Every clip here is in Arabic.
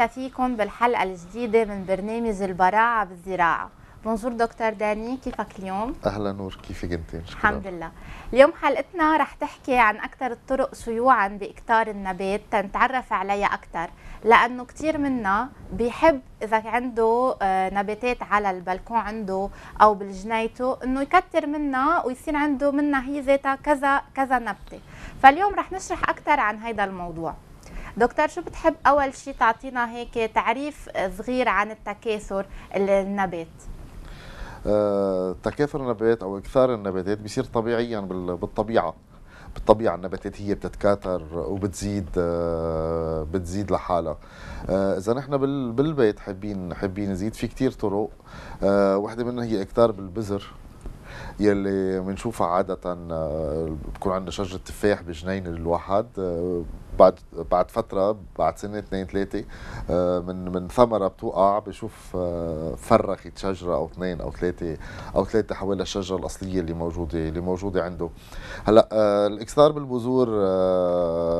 أهلا فيكم بالحلقة الجديدة من برنامج البراعة بالزراعة بونجور دكتور داني كيفك اليوم؟ أهلا نور كيفك أنت؟ الحمد لله اليوم حلقتنا رح تحكي عن أكثر الطرق شيوعا بإكتار النبات تنتعرف عليها أكثر لأنه كثير منا بيحب إذا عنده آه، نباتات على البلكون عنده أو بالجنايته إنه يكتر منها ويصير عنده منها هي ذاتها كذا كذا نبتة فاليوم رح نشرح أكثر عن هذا الموضوع دكتور شو بتحب اول شيء تعطينا هيك تعريف صغير عن التكاثر النبات آه، تكاثر النبات او اكثار النباتات بيصير طبيعيا بالطبيعه بالطبيعه النباتات هي بتتكاثر وبتزيد آه، بتزيد لحالها آه، اذا نحن بالبيت حابين حابين نزيد في كثير طرق آه، وحده منها هي اكثار بالبذر يلي بنشوفها عادة آه، بكون عندنا شجرة تفاح بجنين الواحد آه، بعد بعد فترة بعد سنة اثنين ثلاثة آه، من من ثمرة بتوقع بشوف فرخت شجرة أو اثنين أو ثلاثة أو ثلاثة حوالي الشجرة الأصلية اللي موجودة اللي موجودة عنده هلا الإكثار بالبذور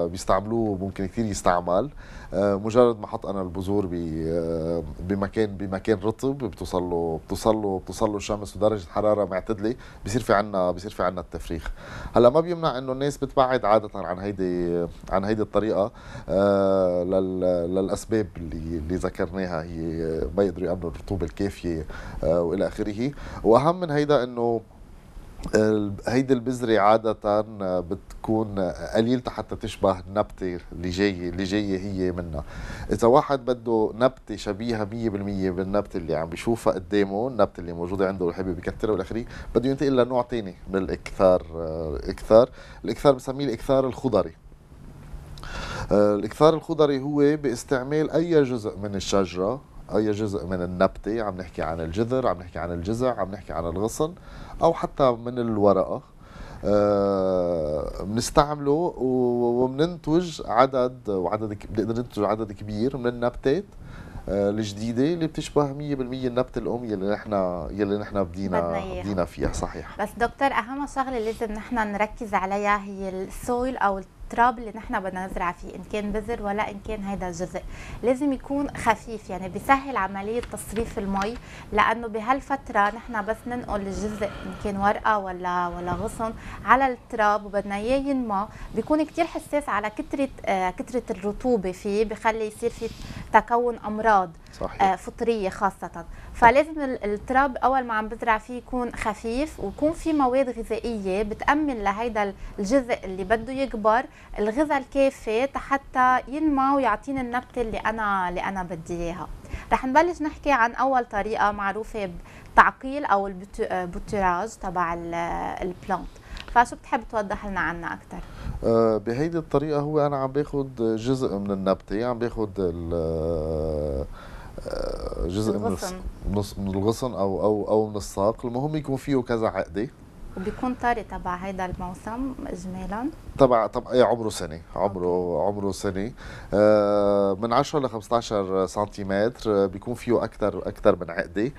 بيستعملوه ممكن كثير يستعمل آه، مجرد ما حط انا البذور آه، بمكان بمكان رطب بتوصل له بتوصل له بتوصل له الشمس ودرجه حراره معتدله بصير في عنا بصير في عنا التفريخ هلا ما بيمنع انه الناس بتبعد عاده عن هيدي عن هيدي الطريقه آه، للاسباب اللي اللي ذكرناها هي ما يقدروا يقبلوا الرطوبه الكافيه والى اخره واهم من هيدا انه هيدي البذرة عادة بتكون قليلة حتى تشبه النبتة اللي جاية اللي جاية هي منها إذا واحد بده نبتة شبيهة 100% بالنبتة اللي عم بيشوفها قدامه النبتة اللي موجودة عنده وحابب يكثرها آخره، بده ينتقل لنوع ثاني من الإكثار الإكثار الإكثار بنسميه الإكثار الخضري آه، الإكثار الخضري هو باستعمال أي جزء من الشجرة أي جزء من النبتة عم نحكي عن الجذر عم نحكي عن الجزع عم نحكي عن الغصن او حتى من الورقه آه، بنستعمله وبننتج عدد وعدد بنقدر ننتج عدد كبير من النبتات آه، الجديده اللي بتشبه 100% النبته الام يلي نحن يلي نحن بدينا بدينا فيها صحيح بس دكتور اهم شغله لازم نحن نركز عليها هي السويل او التراب اللي نحن بدنا نزرع فيه ان كان بذر ولا ان كان هذا الجزء لازم يكون خفيف يعني بيسهل عمليه تصريف المي لانه بهالفتره نحن بس ننقل الجزء ان كان ورقه ولا ولا غصن على التراب وبدنا اياه ينمى بيكون كثير حساس على كثره آه كثره الرطوبه فيه بخلي يصير في تكون امراض صحيح. آه، فطريه خاصه فلازم التراب اول ما عم بزرع فيه يكون خفيف ويكون في مواد غذائيه بتامن لهيدا الجزء اللي بده يكبر الغذاء الكافي حتى ينمى ويعطيني النبته اللي انا اللي انا بدي اياها رح نبلش نحكي عن اول طريقه معروفه بتعقيل او البوتراج آه، تبع البلانت فشو بتحب توضح لنا عنها اكثر آه، بهيدي الطريقه هو انا عم باخذ جزء من النبته عم باخذ آه، جزء من الغصن من الغصن او او او من الساق المهم يكون فيه كذا عقده وبيكون طاري تبع هيدا الموسم اجمالا تبع تبع إيه، عمره سنه عمره عمره سنه آه، من 10 ل 15 سنتيمتر آه، بيكون فيه اكثر اكثر من عقده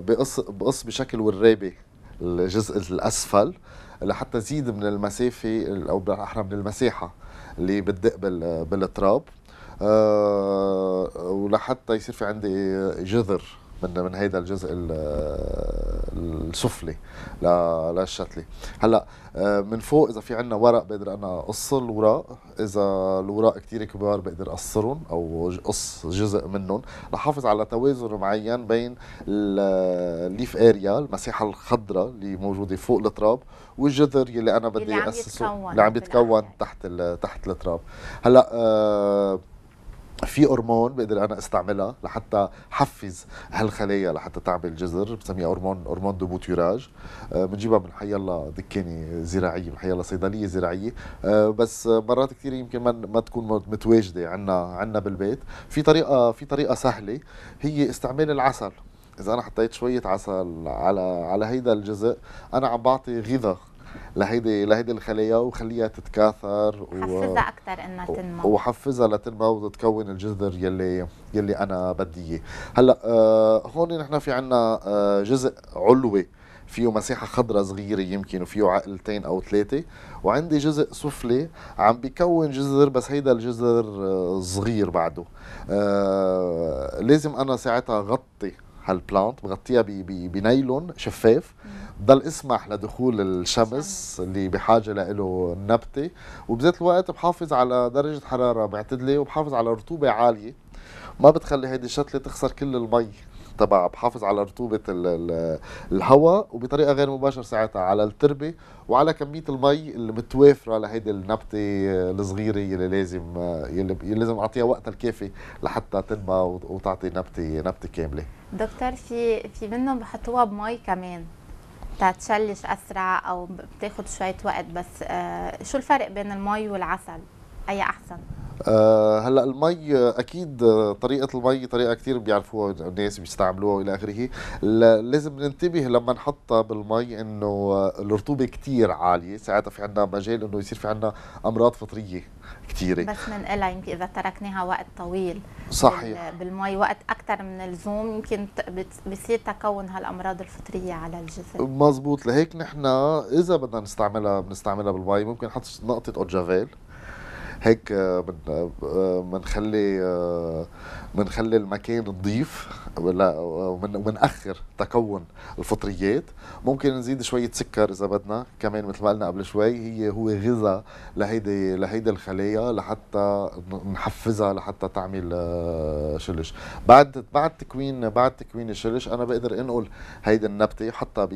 بقص بقص بشكل ورابي الجزء الاسفل لحتى زيد من المسافه او بالاحرى من المساحه اللي بتدق بالتراب آه، ولحتى يصير في عندي جذر من من هيدا الجزء السفلي للشتله هلا آه، من فوق اذا في عندنا ورق بقدر انا اقص الوراق اذا الوراق كتير كبار بقدر اقصرهم او قص جزء منهم لحافظ على توازن معين بين الليف اريا المساحه الخضراء اللي موجوده فوق التراب والجذر اللي انا بدي اسسه اللي عم يتكون تحت تحت التراب هلا أه في هرمون بقدر انا استعملها لحتى حفز هالخلايا لحتى تعمل جذر بسميها هرمون هرمون دو بوتيراج آه، بنجيبها من حي الله دكانه زراعيه من حي الله صيدليه زراعيه آه، بس مرات كثير يمكن ما تكون متواجده عندنا عندنا بالبيت في طريقه في طريقه سهله هي استعمال العسل اذا انا حطيت شويه عسل على على هيدا الجزء انا عم بعطي غذاء لهيدي لهيدي الخليه وخليها تتكاثر وحفزها اكثر انها تنمو وحفزها لتنمو وتتكون الجذر يلي يلي انا بدي اياه هلا آه هون نحن في عندنا آه جزء علوي فيه مساحة خضراء صغيرة يمكن وفيه عقلتين أو ثلاثة وعندي جزء سفلي عم بيكون جزر بس هيدا الجزر آه، صغير بعده آه لازم أنا ساعتها غطي هالبلانت بغطيها بنايلون شفاف مم. ضل اسمح لدخول الشمس اللي بحاجة له النبتة وبذات الوقت بحافظ على درجة حرارة معتدلة وبحافظ على رطوبة عالية ما بتخلي هيدي الشتلة تخسر كل المي تبع بحافظ على رطوبة الهواء وبطريقة غير مباشرة ساعتها على التربة وعلى كمية المي اللي متوافرة لهيدي النبتة الصغيرة اللي لازم يلي لازم أعطيها وقتها الكافي لحتى تنمى وتعطي نبتة نبتة كاملة دكتور في في منهم بحطوها بمي كمان تتشلش اسرع او بتاخد شويه وقت بس آه، شو الفرق بين المي والعسل اي احسن أه هلا المي اكيد طريقه المي طريقه كثير بيعرفوها الناس بيستعملوها والى اخره لازم ننتبه لما نحطها بالمي انه الرطوبه كثير عاليه ساعتها في عندنا مجال انه يصير في عندنا امراض فطريه كثيره بس إلا يمكن اذا تركناها وقت طويل صحيح بالمي وقت اكثر من اللزوم يمكن بصير تكون هالامراض الفطريه على الجسم مزبوط لهيك نحن اذا بدنا نستعملها بنستعملها بالمي ممكن نحط نقطه اوجافيل هيك بنخلي آه، آه، آه، بنخلي المكان نظيف ومنأخر تكون الفطريات ممكن نزيد شوية سكر إذا بدنا كمان مثل ما قلنا قبل شوي هي هو غذاء لهيدي لهيدي الخلايا لحتى نحفزها لحتى تعمل آه، شلش بعد بعد تكوين بعد تكوين الشلش أنا بقدر أنقل هيدي النبتة حتى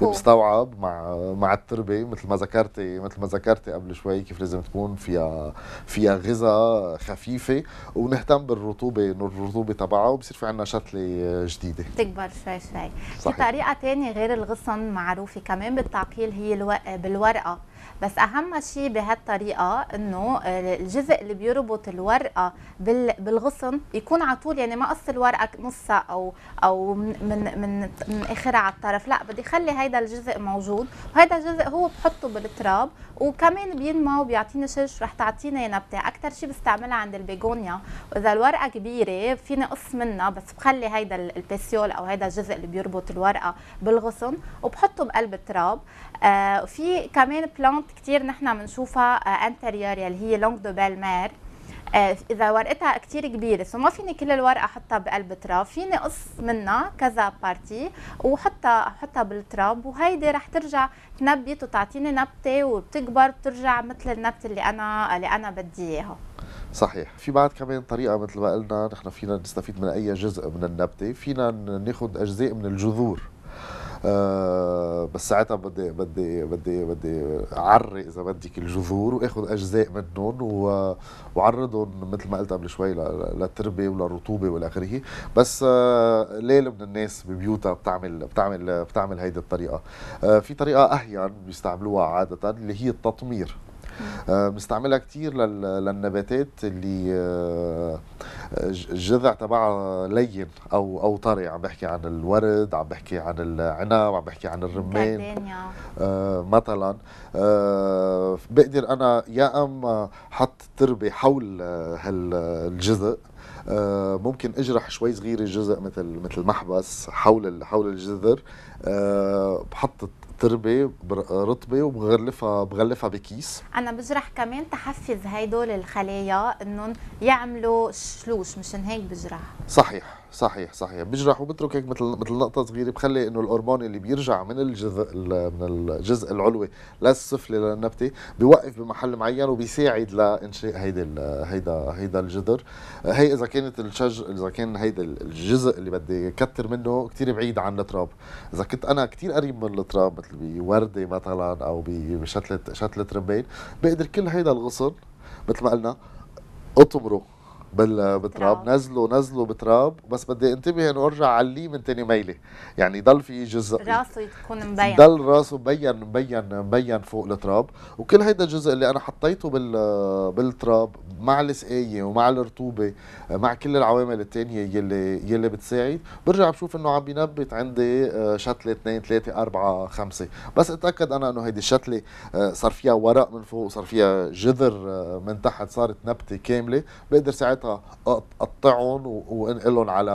بمستوعب آه، مع مع التربة مثل ما ذكرتي مثل ما ذكرتي قبل شوي كيف لازم تكون فيها فيها غذاء خفيفة ونهتم بالرطوبة الرطوبة تبعها بيتقطعوا بصير في عندنا شتله آه، جديده بتكبر شوي شوي في طريقه ثانيه غير الغصن معروفه كمان بالتعقيل هي الو... بالورقه بس اهم شيء بهالطريقه انه آه، الجزء اللي بيربط الورقه بالغصن يكون على طول يعني ما قص الورقه نصها او او من من من اخرها على الطرف لا بدي خلي هيدا الجزء موجود وهيدا الجزء هو بحطه بالتراب وكمان بينمى وبيعطيني شج رح تعطيني نبته اكثر شيء بستعملها عند البيجونيا واذا الورقه كبيره فيني قص منها بس بخلي هيدا البيسيول او هيدا الجزء اللي بيربط الورقه بالغصن وبحطه بقلب التراب آه، وفي كمان بلانت كتير نحن بنشوفها انتريور آه، يلي هي لونج دو مير اذا ورقتها كتير كبيره سو ما فيني كل الورقه احطها بقلب التراب فيني قص منها كذا بارتي وحطها احطها بالتراب وهيدي رح ترجع تنبت وتعطيني نبته وبتكبر بترجع مثل النبته اللي انا اللي انا بدي اياها صحيح في بعد كمان طريقه مثل ما قلنا نحن فينا نستفيد من اي جزء من النبته فينا ناخذ اجزاء من الجذور آه بس ساعتها بدي بدي بدي بدي اعرق اذا بدك الجذور واخذ اجزاء منهم وعرضهم مثل ما قلت قبل شوي للتربه وللرطوبه والى اخره بس آه ليل من الناس ببيوتها بتعمل بتعمل بتعمل هيدي الطريقه آه في طريقه اهين بيستعملوها عاده اللي هي التطمير آه، بنستعملها كتير للنباتات اللي آه، الجذع تبعها لين او او طري عم بحكي عن الورد عم بحكي عن العنب عم بحكي عن الرمان آه، مثلا بقدر انا يا اما حط تربه حول هالجذع ممكن اجرح شوي صغيره الجزء مثل مثل محبس حول حول الجذر بحط تربه رطبه وبغلفها بغلفها بكيس انا بجرح كمان تحفز هدول الخلايا انهم يعملوا شلوش مشان هيك بجرح صحيح صحيح صحيح بجرح وبترك هيك مثل مثل نقطه صغيره بخلي انه الهرمون اللي بيرجع من الجزء من الجزء العلوي للسفلي للنبته بيوقف بمحل معين وبيساعد لانشاء هيدا هيدا هيدا الجذر هي اذا كانت الشج اذا كان هيدا الجزء اللي بدي كتر منه كثير بعيد عن التراب اذا كنت انا كثير قريب من التراب مثل بورده مثلا او بشتله شتله رمبين بقدر كل هيدا الغصن مثل ما قلنا اطمره بال... بتراب نزله نزله بتراب بس بدي انتبه انه ارجع عليه من تاني ميله يعني ضل في جزء راسه يكون مبين ضل راسه مبين مبين مبين فوق التراب وكل هيدا الجزء اللي انا حطيته بال بالتراب مع السقايه ومع الرطوبه مع كل العوامل الثانيه يلي يلي بتساعد برجع بشوف انه عم بينبت عندي آه، شتله 2 3 4 5 بس اتاكد انا انه هيدي الشتله آه، صار فيها ورق من فوق صار فيها جذر آه، من تحت صارت نبته كامله بقدر ساعتها ساعتها قطعهم وانقلهم على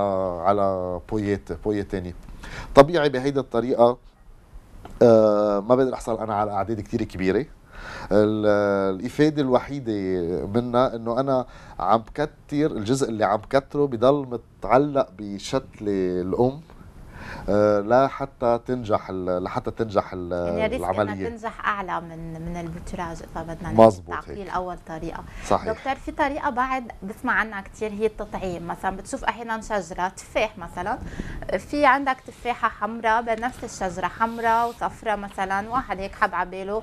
على بويات بويات ثانيه طبيعي بهيدي الطريقه آه، ما بقدر احصل انا على اعداد كثير كبيره الافاده الوحيده منها انه انا عم بكتر الجزء اللي عم بكتره بضل متعلق بشتله الام آه، لا حتى تنجح لحتى تنجح يعني العمليه يعني تنجح اعلى من من البوتراج اذا بدنا مظبوط التعقيل اول طريقه صحيح دكتور في طريقه بعد بسمع عنها كثير هي التطعيم مثلا بتشوف احيانا شجره تفاح مثلا في عندك تفاحه حمراء بنفس الشجره حمراء وصفراء مثلا واحد هيك حب عباله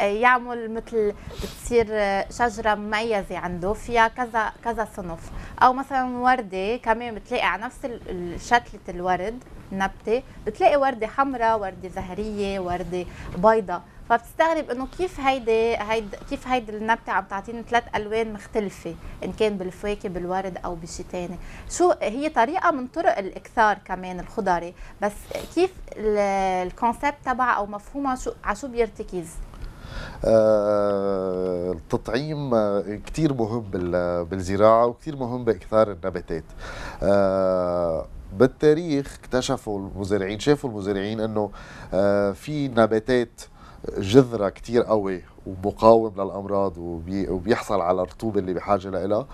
يعمل مثل بتصير شجره مميزه عنده فيها كذا كذا صنف او مثلا ورده كمان بتلاقي على نفس شتله الورد نبته بتلاقي ورده حمراء ورده زهريه ورده بيضاء فبتستغرب انه كيف هيدي هيد كيف هيدي النبته عم تعطيني ثلاث الوان مختلفه ان كان بالفواكه بالورد او بشي ثاني شو هي طريقه من طرق الاكثار كمان الخضري بس كيف الكونسيبت تبعها او مفهومها شو على شو بيرتكز آه، التطعيم كثير مهم بالزراعة وكثير مهم بإكثار النباتات آه، بالتاريخ اكتشفوا المزارعين شافوا المزارعين انه آه، في نباتات جذرة كتير قوي ومقاوم للأمراض وبيحصل على الرطوبة اللي بحاجة لها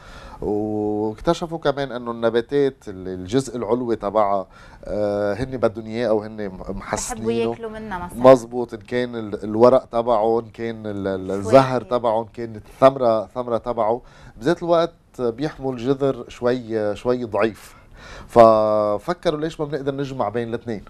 واكتشفوا كمان أنه النباتات الجزء العلوي تبعها آه، هن بدهم إياه أو هن محسنينه بحبوا ياكلوا منها مثلا مزبوط إن كان الورق تبعه إن كان الزهر تبعه إن كان الثمرة ثمرة تبعه بذات الوقت بيحمل جذر شوي شوي ضعيف ففكروا ليش ما بنقدر نجمع بين الاثنين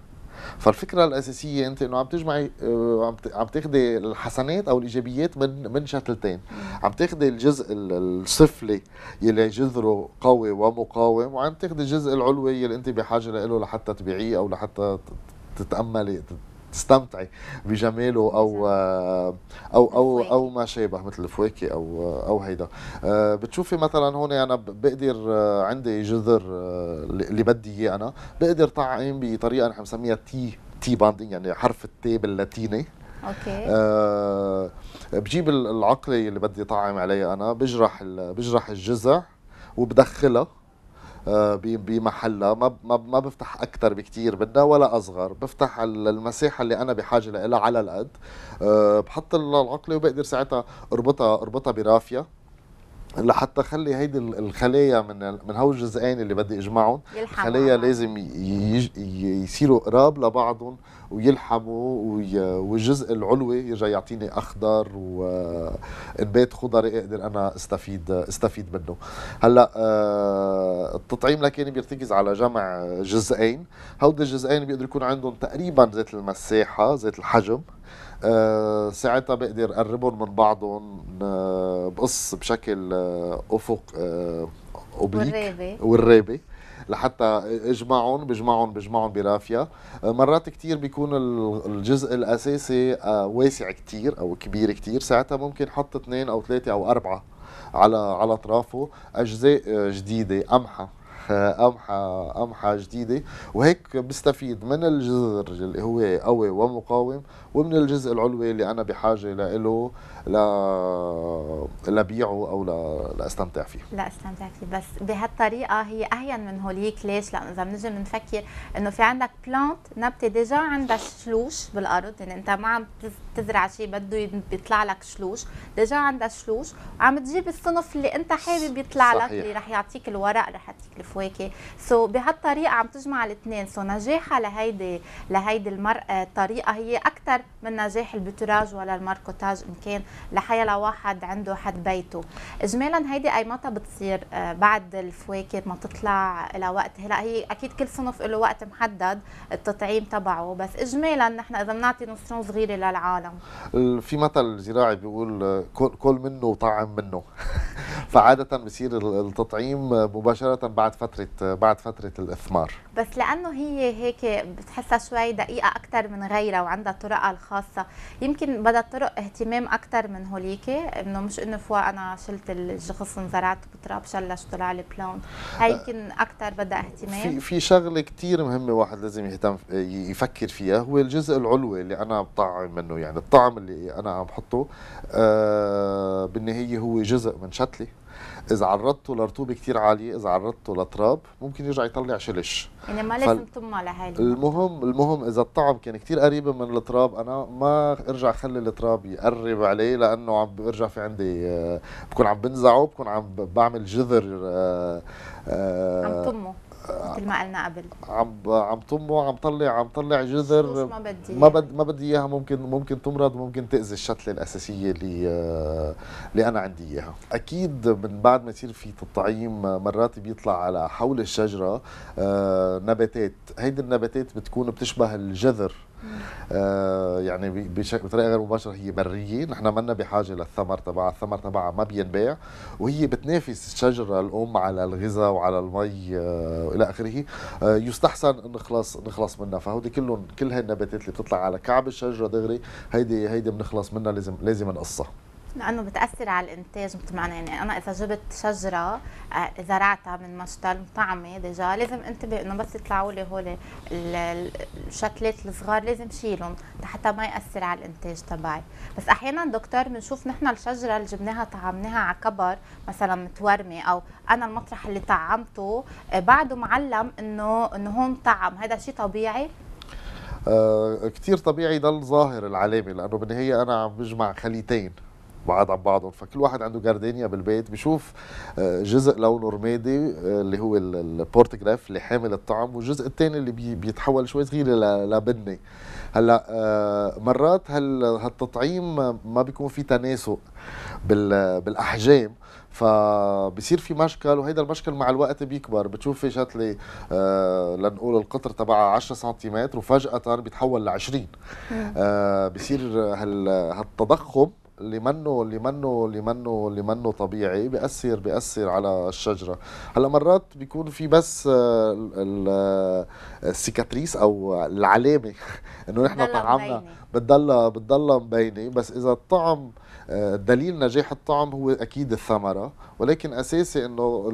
فالفكره الاساسيه انت انه عم تجمعي آه، عم تاخذي الحسنات او الايجابيات من من شتلتين عم تاخذي الجزء السفلي يلي جذره قوي ومقاوم وعم تاخذي الجزء العلوي يلي انت بحاجه له لحتى تبيعيه او لحتى تتاملي تستمتعي بجماله او او او او ما شابه مثل الفواكه او او هيدا آه، بتشوفي مثلا هون انا يعني بقدر آه، عندي جذر آه، اللي بدي اياه انا بقدر طعم بطريقه نحن بنسميها تي تي باندنج يعني حرف التي باللاتيني اوكي بجيب العقله اللي بدي طعم عليها انا بجرح بجرح الجزع وبدخلها آه، بمحلها ما ما بفتح اكثر بكثير بدها ولا اصغر بفتح المساحه اللي انا بحاجه لها على القد آه، بحط العقله وبقدر ساعتها اربطها اربطها برافيه لحتى اخلي هيدي الخلايا من من هول الجزئين اللي بدي اجمعهم الخلايا لازم يصيروا قراب لبعضهم ويلحموا والجزء العلوي يرجع يعطيني اخضر ونبات خضري اقدر انا استفيد استفيد منه هلا آه، التطعيم لكن بيرتكز على جمع جزئين هودي الجزئين بيقدر يكون عندهم تقريبا ذات المساحه ذات الحجم أه ساعتها بقدر قربهم من بعضهم أه بقص بشكل آه، افق آه، اوبليك والرابي والرابي لحتى اجمعهم بجمعهم بجمعهم برافيا آه، مرات كثير بيكون الجزء الاساسي آه، واسع كثير او كبير كثير ساعتها ممكن حط اثنين او ثلاثه او اربعه على على اطرافه اجزاء آه، جديده قمحه قمحة قمحة جديده وهيك بستفيد من الجذر اللي هو قوي ومقاوم ومن الجزء العلوي اللي أنا بحاجة له ل... لبيعه أو لاستمتع لاستمتع فيه لاستمتع فيه بس بهالطريقة هي أهين من هوليك ليش؟ لأنه إذا بنجي بنفكر إنه في عندك بلانت نبتة ديجا عندها شلوش بالأرض يعني أنت ما عم تزرع شيء بده بيطلع لك شلوش ديجا عندها شلوش وعم تجيب الصنف اللي أنت حابب يطلع صحيح. لك اللي رح يعطيك الورق رح يعطيك الفواكه سو so بهالطريقة عم تجمع الاثنين سو so نجاحها لهيدي لهيدي المرأة الطريقة هي أكثر اكثر من نجاح البتراج ولا الماركوتاج ان كان لحيا واحد عنده حد بيته اجمالا هيدي اي متى بتصير آه، بعد الفواكه ما تطلع وقت هلا هي اكيد كل صنف له وقت محدد التطعيم تبعه بس اجمالا نحن اذا بنعطي نصرون صغيره للعالم في مثل زراعي بيقول آه، كل منه وطعم منه فعاده بصير التطعيم مباشره بعد فتره آه، بعد فتره الاثمار بس لانه هي هيك بتحسها شوي دقيقه اكثر من غيرها وعندها طرق الخاصة يمكن بدها طرق اهتمام أكثر من هوليك إنه مش إنه فوا أنا شلت الغصن انزرعت بتراب شلش طلع لي بلون هاي آه، يمكن أكثر بدها اهتمام في, في شغلة كثير مهمة واحد لازم يهتم يفكر فيها هو الجزء العلوي اللي أنا بطعم منه يعني الطعم اللي أنا عم بحطه آه بالنهاية هو جزء من شتلي اذا عرضته لرطوبه كثير عاليه اذا عرضته لتراب ممكن يرجع يطلع شلش يعني ما لازم تطمع لهيدي المهم المهم اذا الطعم كان كثير قريب من التراب انا ما ارجع خلي التراب يقرب عليه لانه عم برجع في عندي آه، بكون عم بنزعه بكون عم بعمل جذر آه، آه، عم طمه مثل ما قلنا قبل عم عم طمه عم طلع عم طلع جذر ما بدي ما بدي ما بدي اياها ممكن ممكن تمرض ممكن تاذي الشتله الاساسيه اللي آه، اللي انا عندي اياها اكيد من بعد ما يصير في تطعيم آه، مرات بيطلع على حول الشجره آه، نباتات هيدي النباتات بتكون بتشبه الجذر آه، يعني بطريقه غير مباشره هي بريه نحن منا بحاجه للثمر تبعها الثمر تبعها ما بينباع وهي بتنافس الشجره الام على الغذاء وعلى المي آه، والى اخره آه، يستحسن نخلص نخلص منها فهودي كلهم كل هاي النباتات اللي بتطلع على كعب الشجره دغري هيدي هيدي بنخلص منها لازم لازم نقصها لانه بتاثر على الانتاج بمعنى يعني انا اذا جبت شجره زرعتها آه، من مشتل مطعمه ديجا لازم انتبه انه بس يطلعوا لي هول الشتلات الصغار لازم شيلهم حتى ما ياثر على الانتاج تبعي بس احيانا دكتور بنشوف نحن الشجره اللي جبناها طعمناها على كبر مثلا متورمه او انا المطرح اللي طعمته آه، بعده معلم انه انه هون طعم هذا شيء طبيعي آه كتير طبيعي ضل ظاهر العلامه لانه بالنهايه انا عم بجمع خليتين بعاد عن بعضهم فكل واحد عنده جاردينيا بالبيت بشوف آه، جزء لونه رمادي آه، اللي هو البورتغراف اللي حامل الطعم والجزء الثاني اللي بيتحول شوي صغير لبني هلا آه، مرات هالتطعيم ما بيكون في تناسق بالاحجام فبصير في مشكل وهيدا المشكل مع الوقت بيكبر بتشوف في شتله لنقول القطر تبعها 10 سنتيمتر وفجاه بيتحول ل 20 بصير هالتضخم اللي منه اللي منه اللي منه اللي منه طبيعي بيأثر بيأثر على الشجرة هلا مرات بيكون في بس آه، السيكاتريس آه، او العلامة انه نحن طعمنا بتضلها بتضلها مبينة بس اذا الطعم آه، دليل نجاح الطعم هو اكيد الثمرة ولكن اساسي انه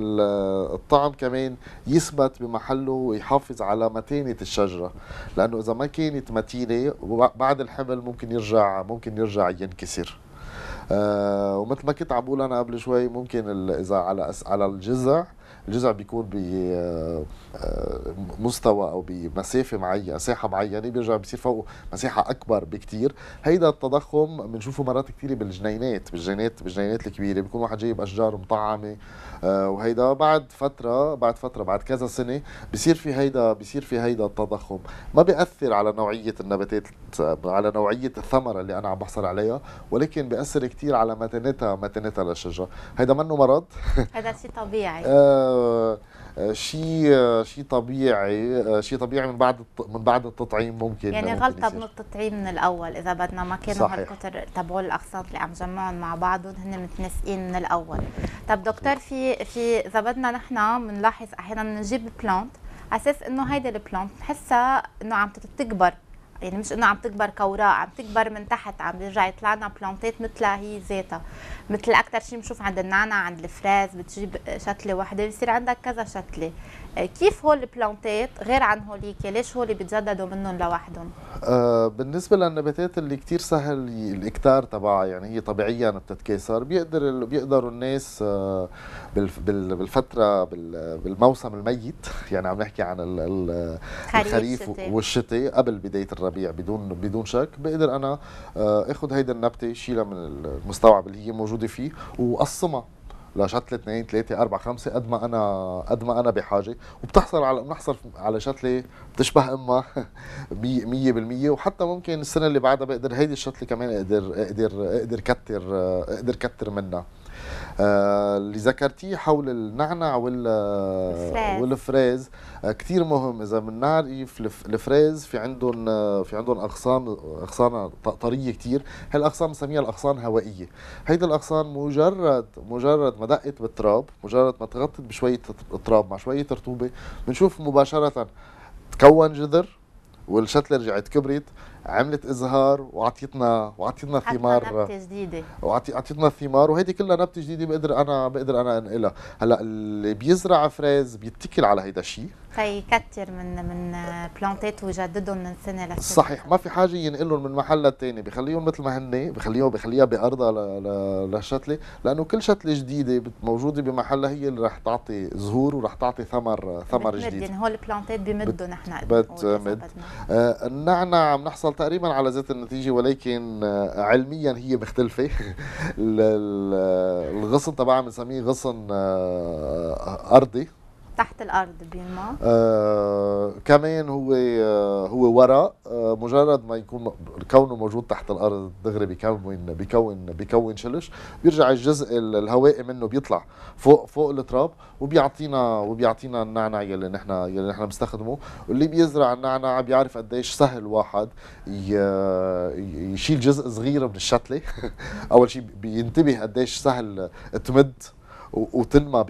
الطعم كمان يثبت بمحله ويحافظ على متانة الشجرة لانه اذا ما كانت متينة بعد الحمل ممكن يرجع ممكن يرجع ينكسر آه ومثل ما كنت عم بقول انا قبل شوي ممكن اذا على على الجزع الجزع بيكون بي آه مستوى او بمسافه معينه ساحه معينه بيرجع بصير فوقه مساحه اكبر بكتير هيدا التضخم بنشوفه مرات كثيره بالجنينات بالجنينات بالجنينات الكبيره بيكون واحد جايب اشجار مطعمه آه، وهيدا بعد فتره بعد فتره بعد كذا سنه بصير في هيدا بصير في هيدا التضخم ما بياثر على نوعيه النباتات على نوعيه الثمره اللي انا عم بحصل عليها ولكن بياثر كثير على متانتها متانتها للشجره هيدا منه مرض هذا شيء طبيعي آه، شيء شيء طبيعي شيء طبيعي من بعد من بعد التطعيم ممكن يعني ممكن غلطه من التطعيم من الاول اذا بدنا ما كانوا هالكتر تبعوا الاغصان اللي عم جمعهم مع بعضهم هن متنسقين من الاول طب دكتور في في اذا بدنا نحن بنلاحظ احيانا نجيب بلانت على اساس انه هيدي البلانت بنحسها انه عم تكبر يعني مش انه عم تكبر كوراء عم تكبر من تحت عم بيرجع يطلع لنا بلانتات مثلها هي ذاتها مثل اكثر شيء بنشوف عند النعنع عند الفراز بتجيب شتله وحده بصير عندك كذا شتله آه، كيف هول البلانتات غير عن هوليك ليش هول بيتجددوا منهم لوحدهم آه بالنسبه للنباتات اللي كثير سهل الاكتار تبعها يعني هي طبيعيا بتتكاثر بيقدر بيقدروا الناس آه بالفتره بالموسم الميت يعني عم نحكي عن الخريف والشتاء قبل بدايه الربيع الربيع بدون بدون شك بقدر انا آه، اخذ هيدا النبته شيلها من المستوعب اللي هي موجوده فيه واقسمها لشتلة اثنين ثلاثة أربعة خمسة قد ما انا قد ما انا بحاجه وبتحصل على بنحصل على شتله بتشبه امها 100% وحتى ممكن السنه اللي بعدها بقدر هيدي الشتله كمان اقدر اقدر اقدر كتر آه، اقدر كتر منها آه، اللي ذكرتيه حول النعنع وال والفريز آه، كثير مهم اذا بنعرف الفريز في عندهم آه، في عندهم اغصان اغصان طريه كثير هالاغصان بنسميها الاغصان هوائيه هيدي الاغصان مجرد مجرد ما دقت بالتراب مجرد ما تغطت بشويه تراب مع شويه رطوبه بنشوف مباشره تكون جذر والشتله رجعت كبرت عملت ازهار وعطيتنا وعطيتنا ثمار نبته جديده وعطيتنا ثمار وهيدي كلها نبته جديده بقدر انا بقدر انا انقلها هلا اللي بيزرع فريز بيتكل على هيدا الشيء طيب، كتر من من بلانتات ويجددهم من سنه لسنه صحيح ما في حاجه ينقلهم من محل للثاني بخليهم مثل ما هن بخليهم بخليها بارضها للشتله لانه كل شتله جديده موجوده بمحلها هي اللي رح تعطي زهور ورح تعطي ثمر ثمر جديد يعني هول البلانتات بمدوا نحن بتمد آه النعنع نحصل تقريبا على ذات النتيجه ولكن آه، علميا هي مختلفه الغصن تبعها بنسميه غصن آه، ارضي تحت الارض بينما آه كمان هو آه هو ورق آه مجرد ما يكون كونه موجود تحت الارض دغري بيكون بيكون بيكون شلش بيرجع الجزء الهوائي منه بيطلع فوق فوق التراب وبيعطينا وبيعطينا النعنع يلي نحن يلي نحن بنستخدمه واللي بيزرع النعنع بيعرف قديش سهل واحد يشيل جزء صغير من الشتله اول شيء بينتبه قديش سهل تمد وتنمى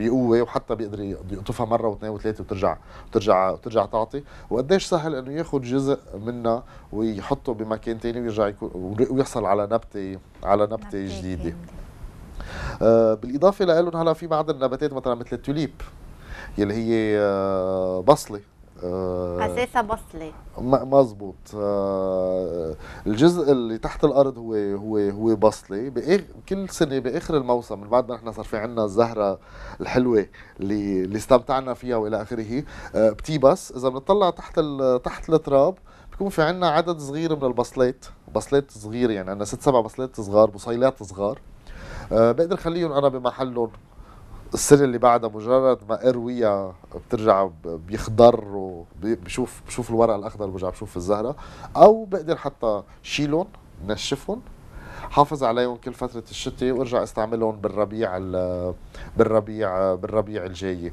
بقوه وحتى بيقدر يقطفها مره واثنين وثلاثه وترجع وترجع وترجع تعطي وقديش سهل انه ياخذ جزء منها ويحطه بمكان ثاني ويرجع يكون ويحصل على نبته على نبته جديده آه، بالاضافه لهم هلا في بعض النباتات مثلا مثل التوليب يلي هي آه، بصله اساسه آه، بصلي مظبوط آه، الجزء اللي تحت الارض هو هو هو بصلي بأخ... كل سنه باخر الموسم من بعد ما نحن صار في عندنا الزهره الحلوه اللي اللي استمتعنا فيها والى اخره آه، بتيبس اذا بنطلع تحت تحت التراب بيكون في عندنا عدد صغير من البصلات بصلات صغيره يعني عندنا ست سبع بصلات صغار بصيلات صغار بقدر خليهم انا بمحلهم السنه اللي بعدها مجرد ما ارويها بترجع بيخضر وبشوف بشوف الورق الاخضر برجع بشوف الزهره او بقدر حتى شيلهم نشفهم حافظ عليهم كل فتره الشتاء وارجع استعملهم بالربيع بالربيع بالربيع الجاي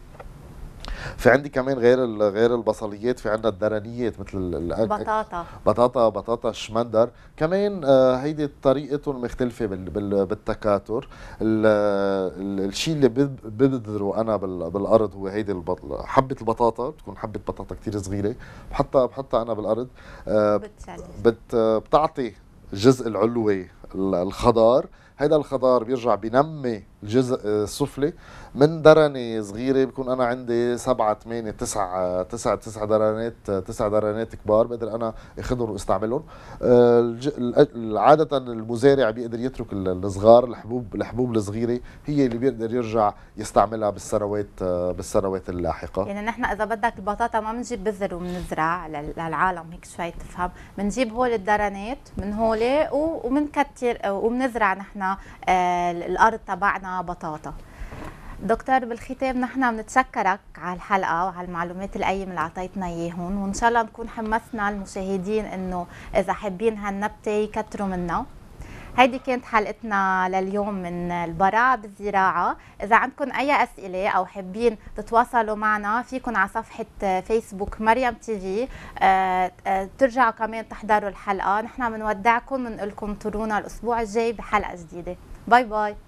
في عندي كمان غير غير البصليات في عندنا الدرنيات مثل البطاطا بطاطا بطاطا الشمندر كمان آه، هيدي طريقتهم مختلفه بالتكاثر الشيء اللي ببذره انا بالارض هو هيدي حبه البطاطا بتكون حبه بطاطا كثير صغيره بحطها بحطها انا بالارض آه، بت آه، بتعطي الجزء العلوي الخضار هذا الخضار بيرجع بنمي الجزء آه، السفلي من درنه صغيره بكون انا عندي سبعة ثمانية تسعة تسعة تسعة درنات آه، تسعة درنات كبار بقدر انا اخذهم واستعملهم آه، عادة المزارع بيقدر يترك الصغار الحبوب الحبوب الصغيره هي اللي بيقدر يرجع يستعملها بالسنوات بالسنوات اللاحقه يعني نحن اذا بدك البطاطا ما بنجيب بذر وبنزرع للعالم هيك شوي تفهم بنجيب هول الدرنات من هول وبنكتر وبنزرع نحن الارض تبعنا بطاطا دكتور بالختام نحن بنتشكرك على الحلقه وعلى المعلومات القيمه اللي اعطيتنا اياهم وان شاء الله نكون حمسنا المشاهدين انه اذا حابين هالنبته يكتروا منها هيدي كانت حلقتنا لليوم من البراعة بالزراعة إذا عندكم أي أسئلة أو حابين تتواصلوا معنا فيكم على صفحة فيسبوك مريم تي في آه، آه، ترجعوا كمان تحضروا الحلقة نحن بنودعكم بنقول لكم ترونا الأسبوع الجاي بحلقة جديدة باي باي